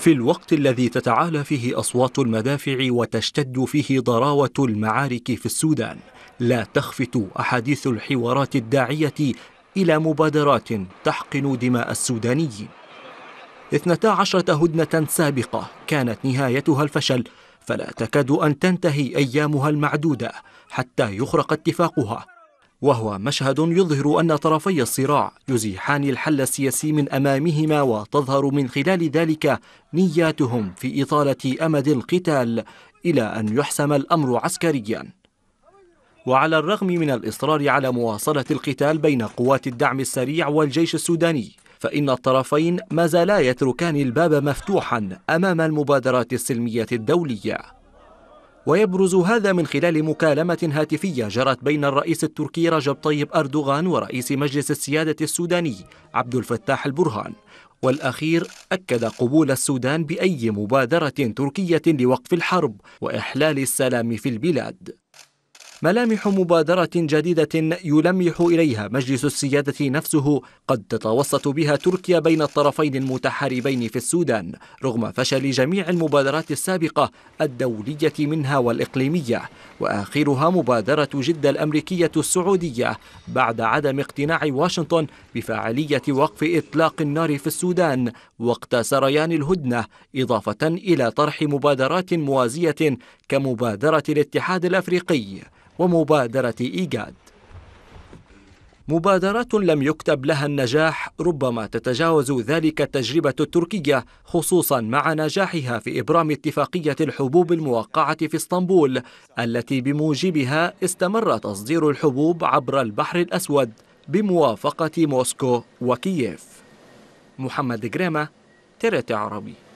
في الوقت الذي تتعالى فيه أصوات المدافع وتشتد فيه ضراوة المعارك في السودان لا تخفت أحاديث الحوارات الداعية إلى مبادرات تحقن دماء السودانيين 12 هدنة سابقة كانت نهايتها الفشل فلا تكاد أن تنتهي أيامها المعدودة حتى يخرق اتفاقها وهو مشهد يظهر أن طرفي الصراع يزيحان الحل السياسي من أمامهما وتظهر من خلال ذلك نياتهم في إطالة أمد القتال إلى أن يحسم الأمر عسكرياً وعلى الرغم من الإصرار على مواصلة القتال بين قوات الدعم السريع والجيش السوداني فإن الطرفين ما زالا يتركان الباب مفتوحا أمام المبادرات السلمية الدولية ويبرز هذا من خلال مكالمة هاتفية جرت بين الرئيس التركي رجب طيب أردوغان ورئيس مجلس السيادة السوداني عبد الفتاح البرهان والأخير أكد قبول السودان بأي مبادرة تركية لوقف الحرب وإحلال السلام في البلاد ملامح مبادرة جديدة يلمح إليها مجلس السيادة نفسه قد تتوسط بها تركيا بين الطرفين المتحاربين في السودان رغم فشل جميع المبادرات السابقة الدولية منها والإقليمية وآخرها مبادرة جدة الأمريكية السعودية بعد عدم اقتناع واشنطن بفاعلية وقف إطلاق النار في السودان وقت سريان الهدنة إضافة إلى طرح مبادرات موازية كمبادرة الاتحاد الأفريقي ومبادرة إيجاد مبادرات لم يكتب لها النجاح ربما تتجاوز ذلك التجربة التركية خصوصا مع نجاحها في إبرام اتفاقية الحبوب الموقعة في اسطنبول التي بموجبها استمر تصدير الحبوب عبر البحر الأسود بموافقة موسكو وكييف محمد جريمة تريت عربي